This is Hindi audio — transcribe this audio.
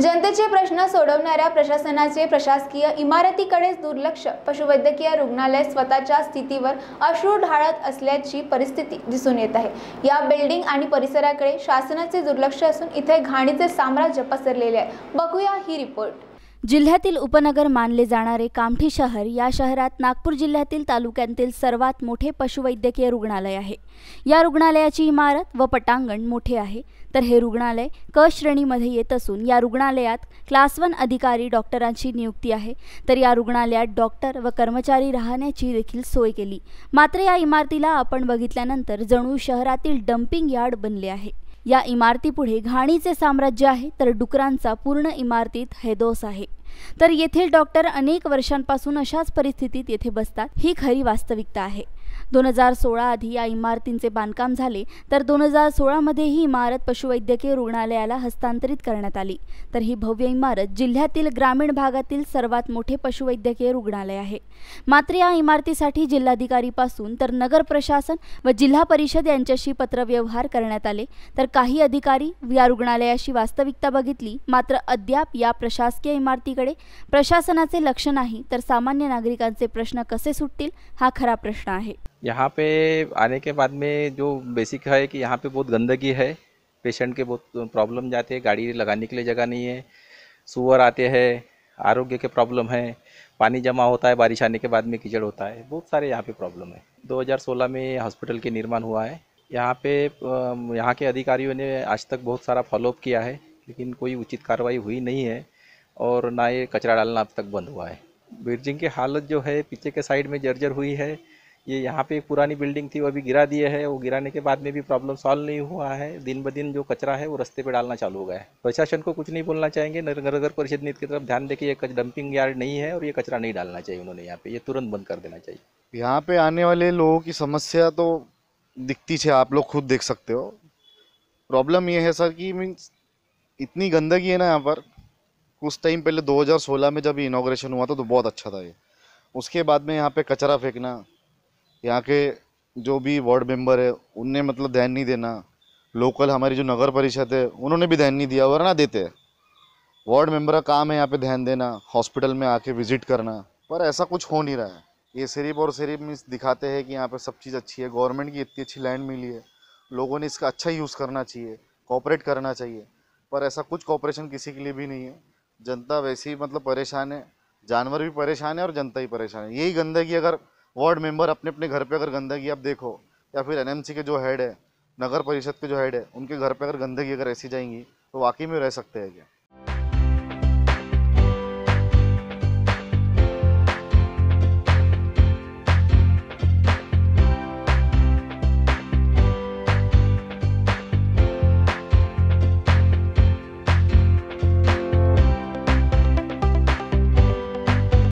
जनतेचे प्रश्न सोडवणाऱ्या प्रशासनाचे प्रशासकीय इमारतीकडेच दुर्लक्ष पशुवैद्यकीय रुग्णालय स्वतःच्या स्थितीवर अश्रू ढाळत असल्याची परिस्थिती दिसून येत आहे या बिल्डिंग आणि परिसराकडे शासनाचे दुर्लक्ष असून इथे घाणीचे साम्राज्य पसरलेले आहे बघूया ही रिपोर्ट जिल्ह्यातील उपनगर मानले जाणारे कामठी शहर या शहरात नागपूर जिल्ह्यातील तालुक्यांतील सर्वात मोठे पशुवैद्यकीय रुग्णालय आहे या रुग्णालयाची इमारत व पटांगण मोठे आहे तर हे रुग्णालय क श्रेणीमध्ये येत असून या रुग्णालयात क्लास वन अधिकारी डॉक्टरांची नियुक्ती आहे तर या रुग्णालयात डॉक्टर व कर्मचारी राहण्याची देखील सोय केली मात्र या इमारतीला आपण बघितल्यानंतर जणू शहरातील डम्पिंग यार्ड बनले आहे या इमारतीपुढे घाणीचे साम्राज्य आहे तर डुकरांचा पूर्ण इमारतीत हैदोस आहे तर येथील डॉक्टर अनेक वर्षांपासून अशाच परिस्थितीत येथे बसतात ही खरी वास्तविकता आहे दोन हजार सोळा आधी या इमारतींचे बांधकाम झाले तर दोन हजार सोळामध्ये ही इमारत पशुवैद्यकीय रुग्णालयाला हस्तांतरित करण्यात आली तर ही भव्य इमारत जिल्ह्यातील ग्रामीण भागातील सर्वात मोठे पशुवैद्यकीय रुग्णालय आहे मात्र या इमारतीसाठी जिल्हाधिकारीपासून तर नगर प्रशासन व जिल्हा परिषद यांच्याशी पत्रव्यवहार करण्यात आले तर काही अधिकारी या रुग्णालयाशी वास्तविकता बघितली मात्र अद्याप या प्रशासकीय इमारतीकडे प्रशासनाचे लक्ष नाही तर सामान्य नागरिकांचे प्रश्न कसे सुटतील हा खरा प्रश्न आहे यहाँ पे आने के बाद में जो बेसिक है कि यहाँ पे बहुत गंदगी है पेशेंट के बहुत प्रॉब्लम जाते हैं गाड़ी लगाने के लिए जगह नहीं है सुअर आते हैं आरोग्य के प्रॉब्लम है पानी जमा होता है बारिश आने के बाद में कीचड़ होता है बहुत सारे यहाँ पे प्रॉब्लम है 2016 में हॉस्पिटल के निर्माण हुआ है यहाँ पे यहाँ के अधिकारियों ने आज तक बहुत सारा फॉलोअप किया है लेकिन कोई उचित कार्रवाई हुई नहीं है और ना ये कचरा डालना अब तक बंद हुआ है बिर्जिंग की हालत जो है पीछे के साइड में जर्जर हुई है ये यहाँ पे एक पुरानी बिल्डिंग थी वो अभी गिरा दिए है वो गिराने के बाद में भी प्रॉब्लम सॉल्व नहीं हुआ है दिन ब दिन जो कचरा है वो रस्ते पे डालना चालू हो गया है प्रशासन को कुछ नहीं बोलना चाहेंगे नगर परिषद नीति की तरफ ध्यान देखिए ये डंपिंग यार्ड नहीं है और ये कचरा नहीं डालना चाहिए उन्होंने यहाँ पे ये तुरंत बंद कर देना चाहिए यहाँ पे आने वाले लोगों की समस्या तो दिखती है आप लोग खुद देख सकते हो प्रॉब्लम ये है सर कि मीन्स इतनी गंदगी है ना यहाँ पर कुछ टाइम पहले दो में जब इनाग्रेशन हुआ था तो बहुत अच्छा था ये उसके बाद में यहाँ पे कचरा फेंकना यहाँ के जो भी वार्ड मेंबर है उनने मतलब ध्यान नहीं देना लोकल हमारी जो नगर परिषद है उन्होंने भी ध्यान नहीं दिया वरना देते वार्ड मेंबर का काम है यहाँ पे ध्यान देना हॉस्पिटल में आके विजिट करना पर ऐसा कुछ हो नहीं रहा है ये सिर्फ और सिर्फ मीन्स दिखाते हैं कि यहाँ पे सब चीज़ अच्छी है गवर्नमेंट की इतनी अच्छी लैंड मिली है लोगों ने इसका अच्छा यूज़ करना चाहिए कॉपरेट करना चाहिए पर ऐसा कुछ कॉपरेशन किसी के लिए भी नहीं है जनता वैसे ही मतलब परेशान है जानवर भी परेशान है और जनता ही परेशान है यही गंदगी अगर वार्ड मेंबर अपने अपने घर पे अगर गंदगी आप देखो या फिर एनएमसी के जो हेड है नगर परिषद के जो हेड है उनके घर पे अगर गंदगी अगर ऐसी जाएंगी तो वाकई में रह सकते हैं क्या